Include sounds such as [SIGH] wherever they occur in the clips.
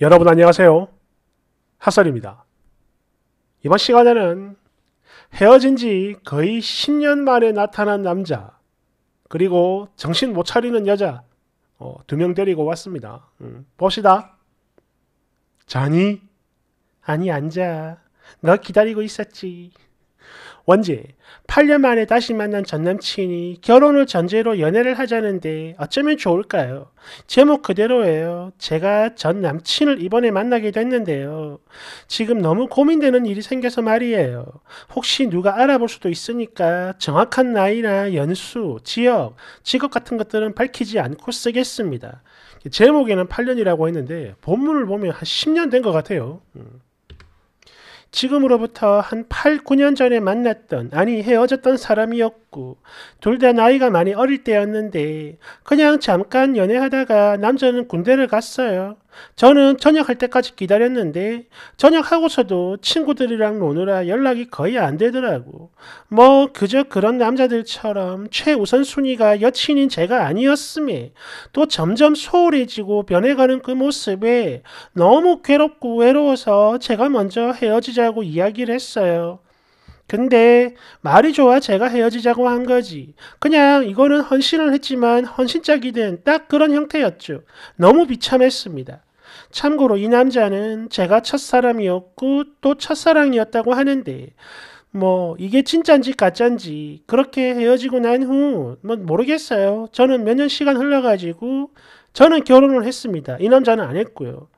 여러분 안녕하세요. 핫설입니다. 이번 시간에는 헤어진 지 거의 10년 만에 나타난 남자 그리고 정신 못 차리는 여자 어, 두 명 데리고 왔습니다. 음, 봅시다. 자니? 아니 앉아. 너 기다리고 있었지. 원제 8년 만에 다시 만난 전남친이 결혼을 전제로 연애를 하자는데 어쩌면 좋을까요? 제목 그대로예요. 제가 전남친을 이번에 만나게 됐는데요. 지금 너무 고민되는 일이 생겨서 말이에요. 혹시 누가 알아볼 수도 있으니까 정확한 나이나 연수, 지역, 직업 같은 것들은 밝히지 않고 쓰겠습니다. 제목에는 8년이라고 했는데 본문을 보면 한 10년 된 것 같아요. 음. 지금으로부터 한 8, 9년 전에 만났던, 아니 헤어졌던 사람이었고, 있고둘다 나이가 많이 어릴 때였는데 그냥 잠깐 연애하다가 남자는 군대를 갔어요. 저는 전역할 때까지 기다렸는데 전역하고서도 친구들이랑 노느라 연락이 거의 안 되더라고. 뭐 그저 그런 남자들처럼 최우선 순위가 여친인 제가 아니었음에 또 점점 소홀해지고 변해가는 그 모습에 너무 괴롭고 외로워서 제가 먼저 헤어지자고 이야기를 했어요. 근데 말이 좋아 제가 헤어지자고 한 거지. 그냥 이거는 헌신을 했지만 헌신짝이 된 딱 그런 형태였죠. 너무 비참했습니다. 참고로 이 남자는 제가 첫사람이었고 또 첫사랑이었다고 하는데 뭐 이게 진짠지 가짠지 그렇게 헤어지고 난 후 뭐 모르겠어요. 저는 몇 년 시간 흘러가지고 저는 결혼을 했습니다. 이 남자는 안 했고요.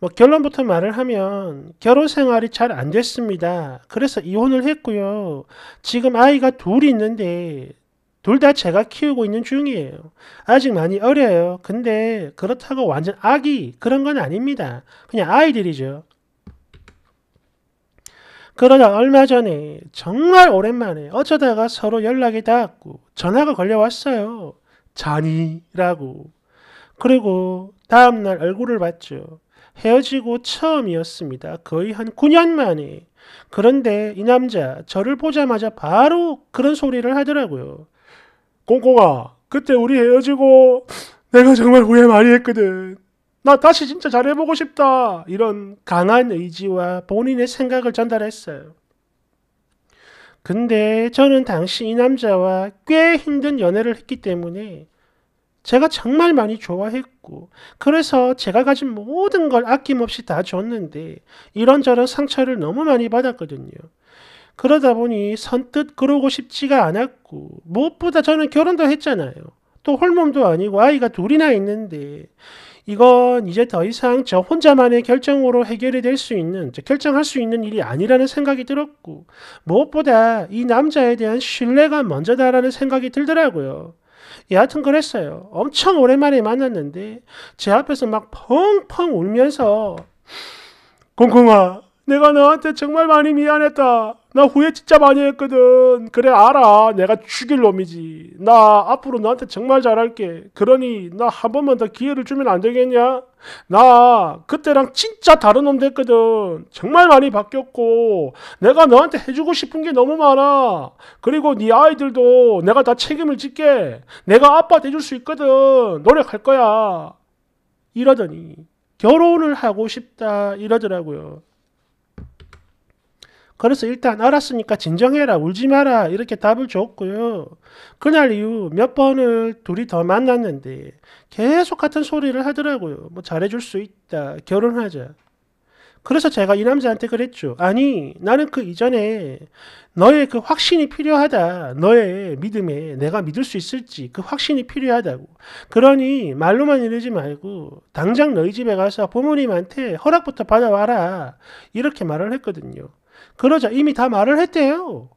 뭐 결론부터 말을 하면 결혼 생활이 잘 안 됐습니다. 그래서 이혼을 했고요. 지금 아이가 둘이 있는데 둘 다 제가 키우고 있는 중이에요. 아직 많이 어려요. 근데 그렇다고 완전 아기 그런 건 아닙니다. 그냥 아이들이죠. 그러다 얼마 전에 정말 오랜만에 어쩌다가 서로 연락이 닿았고 전화가 걸려왔어요. 자니라고. 그리고 다음날 얼굴을 봤죠. 헤어지고 처음이었습니다. 거의 한 9년 만에. 그런데 이 남자 저를 보자마자 바로 그런 소리를 하더라고요. 꽁꽁아, 그때 우리 헤어지고 내가 정말 후회 많이 했거든. 나 다시 진짜 잘해보고 싶다. 이런 강한 의지와 본인의 생각을 전달했어요. 근데 저는 당시 이 남자와 꽤 힘든 연애를 했기 때문에 제가 정말 많이 좋아했고, 그래서 제가 가진 모든 걸 아낌없이 다 줬는데, 이런저런 상처를 너무 많이 받았거든요. 그러다 보니 선뜻 그러고 싶지가 않았고, 무엇보다 저는 결혼도 했잖아요. 또 홀몸도 아니고 아이가 둘이나 있는데, 이건 이제 더 이상 저 혼자만의 결정으로 해결이 될 수 있는, 결정할 수 있는 일이 아니라는 생각이 들었고, 무엇보다 이 남자에 대한 신뢰가 먼저다라는 생각이 들더라고요. 예, 여하튼 그랬어요. 엄청 오랜만에 만났는데 제 앞에서 막 펑펑 울면서 콩콩아 내가 너한테 정말 많이 미안했다. 나 후회 진짜 많이 했거든. 그래 알아. 내가 죽일 놈이지. 나 앞으로 너한테 정말 잘할게. 그러니 나 한 번만 더 기회를 주면 안 되겠냐? 나 그때랑 진짜 다른 놈 됐거든. 정말 많이 바뀌었고 내가 너한테 해주고 싶은 게 너무 많아. 그리고 네 아이들도 내가 다 책임을 질게. 내가 아빠 돼줄 수 있거든. 노력할 거야. 이러더니 결혼을 하고 싶다 이러더라고요. 그래서 일단 알았으니까 진정해라 울지 마라 이렇게 답을 줬고요. 그날 이후 몇 번을 둘이 더 만났는데 계속 같은 소리를 하더라고요. 뭐 잘해줄 수 있다 결혼하자. 그래서 제가 이 남자한테 그랬죠. 아니 나는 그 이전에 너의 그 확신이 필요하다. 너의 믿음에 내가 믿을 수 있을지 그 확신이 필요하다고. 그러니 말로만 이러지 말고 당장 너희 집에 가서 부모님한테 허락부터 받아와라. 이렇게 말을 했거든요. 그러자 이미 다 말을 했대요.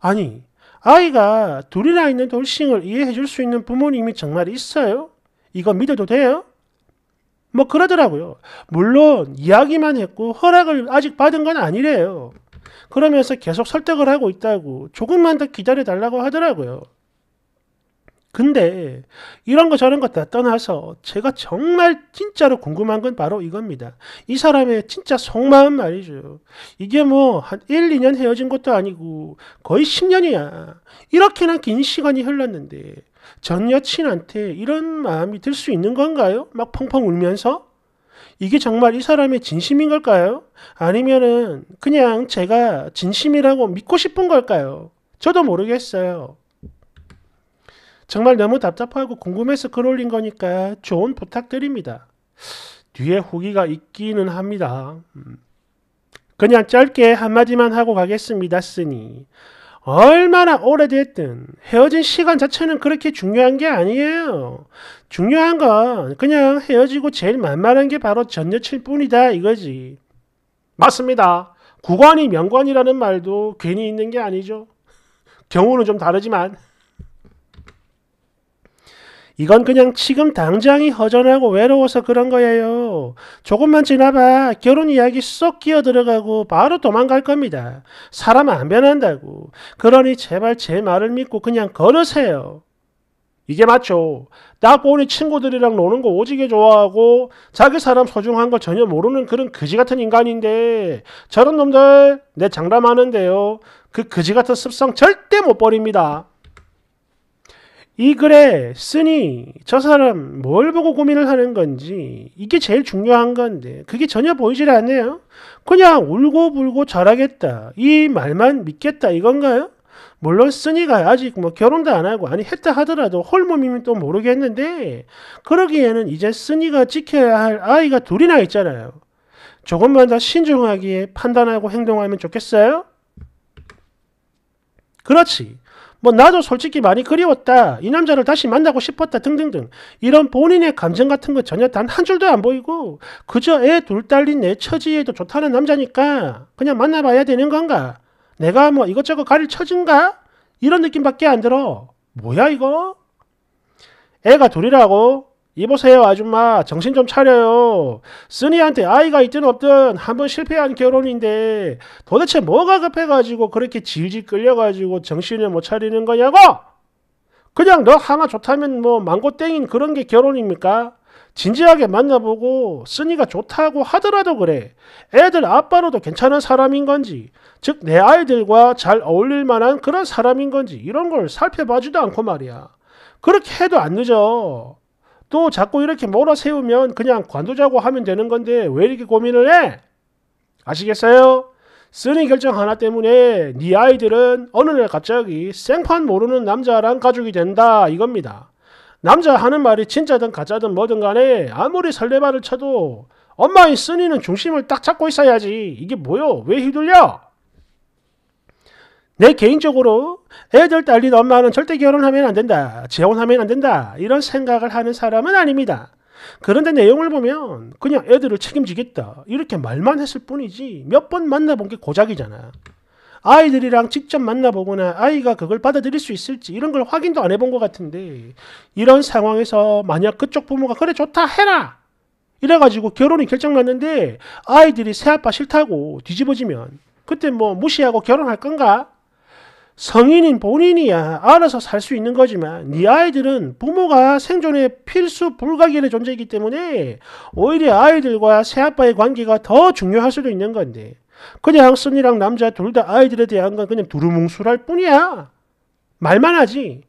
아니, 아이가 둘이나 있는 돌싱을 이해해 줄 수 있는 부모님이 정말 있어요? 이거 믿어도 돼요? 뭐 그러더라고요. 물론 이야기만 했고 허락을 아직 받은 건 아니래요. 그러면서 계속 설득을 하고 있다고 조금만 더 기다려 달라고 하더라고요. 근데 이런 거 저런 거 다 떠나서 제가 정말 진짜로 궁금한 건 바로 이겁니다. 이 사람의 진짜 속마음 말이죠. 이게 뭐한 1, 2년 헤어진 것도 아니고 거의 10년이야. 이렇게나 긴 시간이 흘렀는데 전 여친한테 이런 마음이 들 수 있는 건가요? 막 펑펑 울면서? 이게 정말 이 사람의 진심인 걸까요? 아니면은 그냥 제가 진심이라고 믿고 싶은 걸까요? 저도 모르겠어요. 정말 너무 답답하고 궁금해서 글 올린 거니까 좋은 부탁드립니다. 뒤에 후기가 있기는 합니다. 음. 그냥 짧게 한마디만 하고 가겠습니다. 쓰니 얼마나 오래됐든 헤어진 시간 자체는 그렇게 중요한 게 아니에요. 중요한 건 그냥 헤어지고 제일 만만한 게 바로 전 여친 뿐이다 이거지. 맞습니다. 구관이 명관이라는 말도 괜히 있는 게 아니죠. 경우는 좀 다르지만 이건 그냥 지금 당장이 허전하고 외로워서 그런 거예요. 조금만 지나봐 결혼 이야기 쏙 끼어 들어가고 바로 도망갈 겁니다. 사람 안 변한다고. 그러니 제발 제 말을 믿고 그냥 걸으세요. 이게 맞죠. 딱 보니 친구들이랑 노는 거 오지게 좋아하고 자기 사람 소중한 걸 전혀 모르는 그런 그지 같은 인간인데 저런 놈들 내 장담하는데요. 그 그지 같은 습성 절대 못 버립니다. 이 글에 쓰니 저 사람 뭘 보고 고민을 하는 건지 이게 제일 중요한 건데 그게 전혀 보이질 않네요. 그냥 울고불고 잘하겠다. 이 말만 믿겠다 이건가요? 물론 쓰니가 아직 뭐 결혼도 안 하고 아니 했다 하더라도 홀몸이면 또 모르겠는데 그러기에는 이제 쓰니가 지켜야 할 아이가 둘이나 있잖아요. 조금만 더 신중하게 판단하고 행동하면 좋겠어요? 그렇지. 뭐 나도 솔직히 많이 그리웠다. 이 남자를 다시 만나고 싶었다 등등등. 이런 본인의 감정 같은 거 전혀 단 한 줄도 안 보이고 그저 애 둘 딸린 내 처지에도 좋다는 남자니까 그냥 만나봐야 되는 건가? 내가 뭐 이것저것 가릴 처진가? 이런 느낌밖에 안 들어. 뭐야 이거? 애가 둘이라고 이보세요 아줌마 정신 좀 차려요. 쓰니한테 아이가 있든 없든 한번 실패한 결혼인데 도대체 뭐가 급해가지고 그렇게 질질 끌려가지고 정신을 못 차리는 거냐고? 그냥 너 하나 좋다면 뭐 망고땡인 그런 게 결혼입니까? 진지하게 만나보고 쓰니가 좋다고 하더라도 그래. 애들 아빠로도 괜찮은 사람인 건지, 즉 내 아이들과 잘 어울릴 만한 그런 사람인 건지 이런 걸 살펴봐주도 않고 말이야. 그렇게 해도 안 늦어. 또 자꾸 이렇게 몰아세우면 그냥 관두자고 하면 되는 건데 왜 이렇게 고민을 해? 아시겠어요? 쓰니 결정 하나 때문에 네 아이들은 어느 날 갑자기 생판 모르는 남자랑 가족이 된다 이겁니다. 남자 하는 말이 진짜든 가짜든 뭐든 간에 아무리 설레발을 쳐도 엄마인 쓰니는 중심을 딱 잡고 있어야지. 이게 뭐요? 왜 휘둘려? 내 개인적으로 애들 딸린 엄마는 절대 결혼하면 안 된다. 재혼하면 안 된다. 이런 생각을 하는 사람은 아닙니다. 그런데 내용을 보면 그냥 애들을 책임지겠다. 이렇게 말만 했을 뿐이지 몇 번 만나본 게 고작이잖아. 아이들이랑 직접 만나보거나 아이가 그걸 받아들일 수 있을지 이런 걸 확인도 안 해본 것 같은데 이런 상황에서 만약 그쪽 부모가 그래 좋다 해라 이래가지고 결혼이 결정났는데 아이들이 새아빠 싫다고 뒤집어지면 그때 뭐 무시하고 결혼할 건가? 성인인 본인이야 알아서 살 수 있는 거지만 네 아이들은 부모가 생존의 필수 불가결의 존재이기 때문에 오히려 아이들과 새아빠의 관계가 더 중요할 수도 있는 건데 그냥 선이랑 남자 둘 다 아이들에 대한 건 그냥 두루뭉술할 뿐이야 말만 하지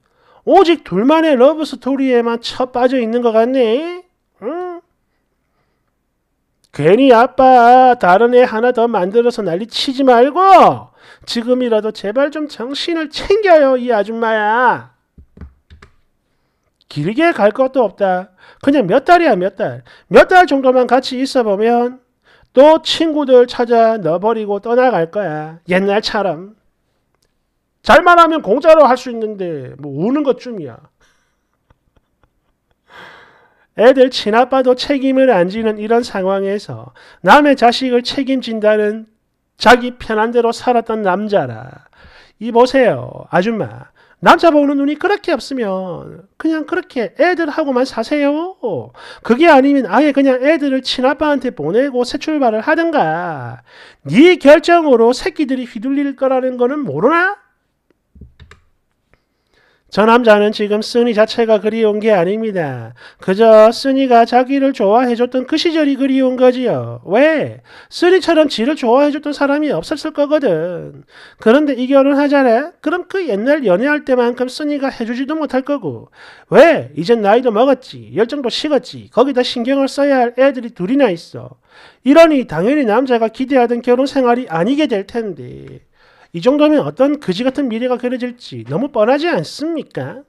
오직 둘만의 러브 스토리에만 쳐 빠져 있는 것 같네 응? 괜히 아빠 다른 애 하나 더 만들어서 난리 치지 말고 지금이라도 제발 좀 정신을 챙겨요, 이 아줌마야. 길게 갈 것도 없다. 그냥 몇 달이야, 몇 달. 몇 달 정도만 같이 있어 보면 또 친구들 찾아 넣어버리고 떠나갈 거야. 옛날처럼. 잘만 하면 공짜로 할 수 있는데 뭐 우는 것쯤이야. 애들 친아빠도 책임을 안 지는 이런 상황에서 남의 자식을 책임진다는 자기 편한 대로 살았던 남자라. 이 보세요. 아줌마. 남자 보는 눈이 그렇게 없으면 그냥 그렇게 애들하고만 사세요. 그게 아니면 아예 그냥 애들을 친아빠한테 보내고 새 출발을 하든가. 네 결정으로 새끼들이 휘둘릴 거라는 거는 모르나? 저 남자는 지금 쓰니 자체가 그리운 게 아닙니다. 그저 쓰니가 자기를 좋아해줬던 그 시절이 그리운 거지요. 왜? 쓰니처럼 지를 좋아해줬던 사람이 없었을 거거든. 그런데 이 결혼하자래? 그럼 그 옛날 연애할 때만큼 쓰니가 해주지도 못할 거고. 왜? 이젠 나이도 먹었지. 열정도 식었지. 거기다 신경을 써야 할 애들이 둘이나 있어. 이러니 당연히 남자가 기대하던 결혼 생활이 아니게 될 텐데. 이 정도면 어떤 그지 같은 미래가 그려질지 너무 뻔하지 않습니까?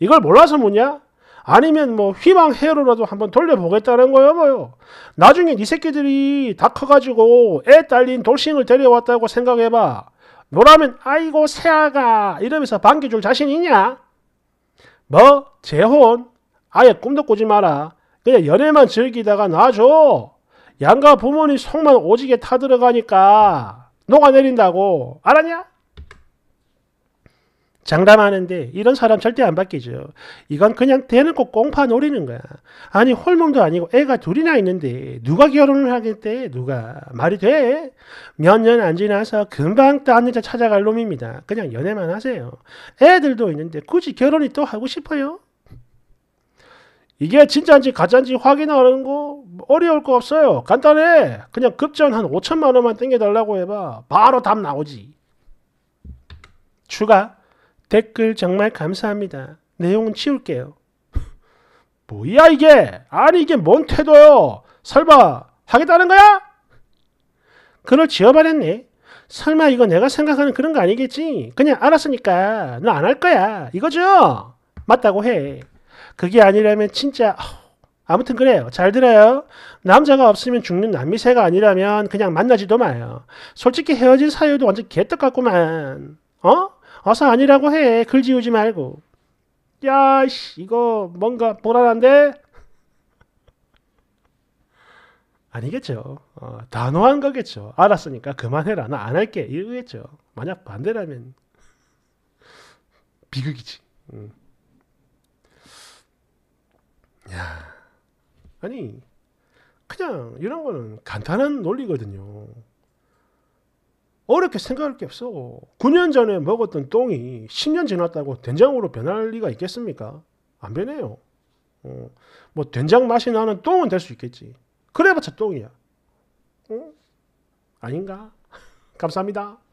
이걸 몰라서 뭐냐? 아니면 뭐 휘망 해로라도 한번 돌려보겠다는 거예요 뭐요. 나중에 네 새끼들이 다 커가지고 애 딸린 돌싱을 데려왔다고 생각해봐. 노라면 아이고 새아가 이러면서 반겨줄 자신 있냐? 뭐 재혼? 아예 꿈도 꾸지 마라. 그냥 연애만 즐기다가 놔줘. 양가 부모님 속만 오지게 타들어가니까 녹아내린다고 알았냐? 장담하는데 이런 사람 절대 안 바뀌죠. 이건 그냥 대놓고 꽁파 노리는 거야. 아니 홀몸도 아니고 애가 둘이나 있는데 누가 결혼을 하겠대? 누가? 말이 돼? 몇 년 안 지나서 금방 딴 여자 찾아갈 놈입니다. 그냥 연애만 하세요. 애들도 있는데 굳이 결혼이 또 하고 싶어요? 이게 진짜인지 가짜인지 확인하는 거 어려울 거 없어요. 간단해. 그냥 급전 한 5천만 원만 땡겨달라고 해봐. 바로 답 나오지. 추가 댓글 정말 감사합니다. 내용은 치울게요. [LAUGHS] 뭐야 이게? 아니 이게 뭔 태도요? 설마 하겠다는 거야? 그걸 지어버렸네. 설마 이거 내가 생각하는 그런 거 아니겠지? 그냥 알았으니까 너 안 할 거야. 이거죠? 맞다고 해. 그게 아니라면 진짜 어, 아무튼 그래요. 잘 들어요. 남자가 없으면 죽는 남미새가 아니라면 그냥 만나지도 마요. 솔직히 헤어질 사유도 완전 개떡 같구만. 어? 어서 아니라고 해. 글 지우지 말고. 야, 씨, 이거 뭔가 불안한데? [LAUGHS] 아니겠죠. 어, 단호한 거겠죠. 알았으니까 그만해라. 나 안 할게. 이러겠죠. 만약 반대라면 비극이지. 음. 야, 아니 그냥 이런 거는 간단한 논리거든요. 어렵게 생각할 게 없어. 9년 전에 먹었던 똥이 10년 지났다고 된장으로 변할 리가 있겠습니까? 안 변해요. 어, 뭐 된장 맛이 나는 똥은 될 수 있겠지. 그래봤자 똥이야. 어? 아닌가? [LAUGHS] 감사합니다.